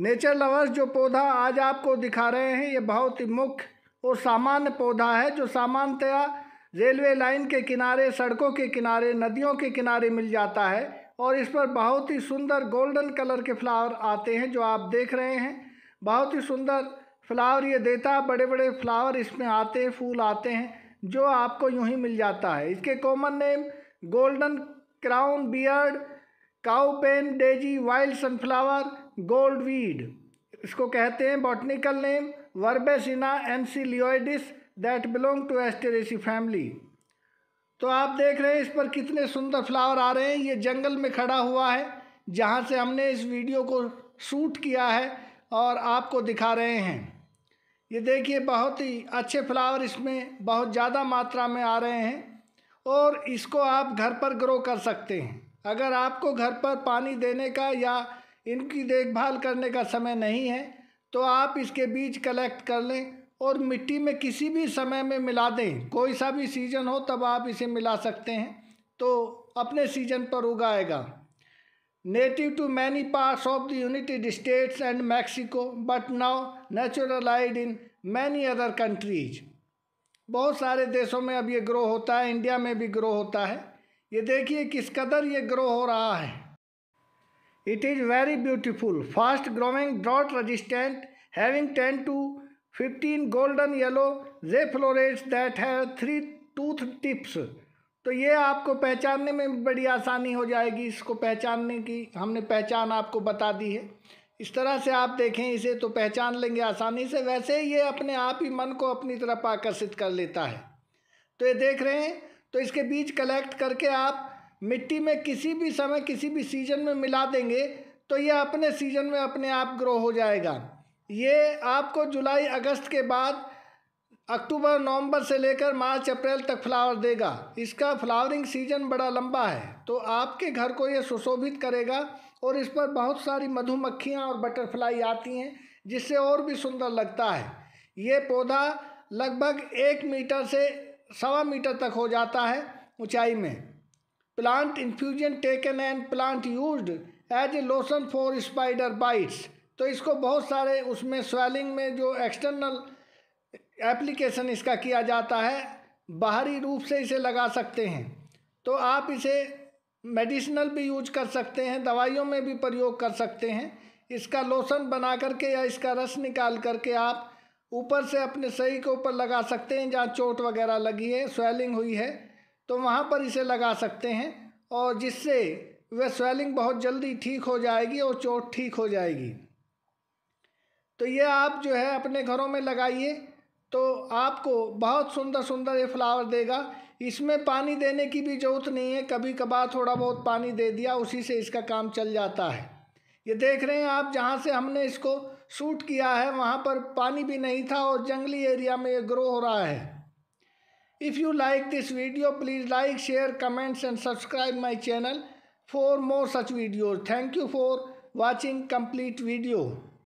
Nature lovers जो पौधा आज आपको दिखा रहे हैं ये बहुत ही मुख्य और सामान्य पौधा है जो सामान्यतया रेलवे लाइन के किनारे सड़कों के किनारे नदियों के किनारे मिल जाता है और इस पर बहुत ही सुंदर गोल्डन कलर के फ्लावर आते हैं जो आप देख रहे हैं बहुत ही सुंदर फ्लावर ये देता है बड़े बड़े फ्लावर इसमें आते हैं फूल आते हैं जो आपको यूं ही मिल जाता है इसके common name golden crown beard cowpen daisy wild sunflower gold weed इसको कहते हैं botanical name Verbesina encelioides that belong to Asteraceae family तो आप देख रहे हैं इस पर कितने सुंदर फ्लावर आ रहे हैं ये जंगल में खड़ा हुआ है जहाँ से हमने इस वीडियो को शूट किया है और आपको दिखा रहे हैं ये देखिए बहुत ही अच्छे फ्लावर इसमें बहुत ज़्यादा मात्रा में आ रहे हैं और इसको आप घर पर ग्रो कर सकते हैं अगर आपको घर पर पानी देने का या इनकी देखभाल करने का समय नहीं है तो आप इसके बीज कलेक्ट कर लें और मिट्टी में किसी भी समय में मिला दें कोई सा भी सीज़न हो तब आप इसे मिला सकते हैं तो अपने सीजन पर उगाएगा native to many parts of the United States and Mexico but now naturalized in many other countries बहुत सारे देशों में अब ये ग्रो होता है इंडिया में भी ग्रो होता है ये देखिए किस कदर ये ग्रो हो रहा है It is very beautiful, fast growing, drought resistant, having 10 to 15 golden yellow florets that have three tooth tips. तो ये आपको पहचानने में बड़ी आसानी हो जाएगी इसको पहचानने की हमने पहचान आपको बता दी है इस तरह से आप देखें इसे तो पहचान लेंगे आसानी से वैसे ये अपने आप ही मन को अपनी तरफ आकर्षित कर लेता है तो ये देख रहे हैं तो इसके बीज कलेक्ट करके आप मिट्टी में किसी भी समय किसी भी सीजन में मिला देंगे तो ये अपने सीजन में अपने आप ग्रो हो जाएगा ये आपको जुलाई अगस्त के बाद अक्टूबर नवंबर से लेकर मार्च अप्रैल तक फ्लावर देगा इसका फ्लावरिंग सीजन बड़ा लंबा है तो आपके घर को ये सुशोभित करेगा और इस पर बहुत सारी मधुमक्खियाँ और बटरफ्लाई आती हैं जिससे और भी सुंदर लगता है ये पौधा लगभग एक मीटर से सवा मीटर तक हो जाता है ऊंचाई में plant infusion taken and plant used as a lotion for spider bites तो इसको बहुत सारे उसमें स्वेलिंग में जो एक्सटर्नल एप्लीकेशन इसका किया जाता है बाहरी रूप से इसे लगा सकते हैं तो आप इसे मेडिसिनल भी यूज कर सकते हैं दवाइयों में भी प्रयोग कर सकते हैं इसका लोसन बना करके या इसका रस निकाल करके आप ऊपर से अपने सही के ऊपर लगा सकते हैं जहाँ चोट वगैरह लगी है स्वेलिंग हुई है तो वहाँ पर इसे लगा सकते हैं और जिससे वह स्वेलिंग बहुत जल्दी ठीक हो जाएगी और चोट ठीक हो जाएगी तो ये आप जो है अपने घरों में लगाइए तो आपको बहुत सुंदर सुंदर ये फ्लावर देगा इसमें पानी देने की भी ज़रूरत नहीं है कभी कभार थोड़ा बहुत पानी दे दिया उसी से इसका काम चल जाता है ये देख रहे हैं आप जहाँ से हमने इसको शूट किया है वहाँ पर पानी भी नहीं था और जंगली एरिया में ये ग्रो हो रहा है If you like this video, please like, share, comments and subscribe my channel for more such videos. Thank you for watching complete video.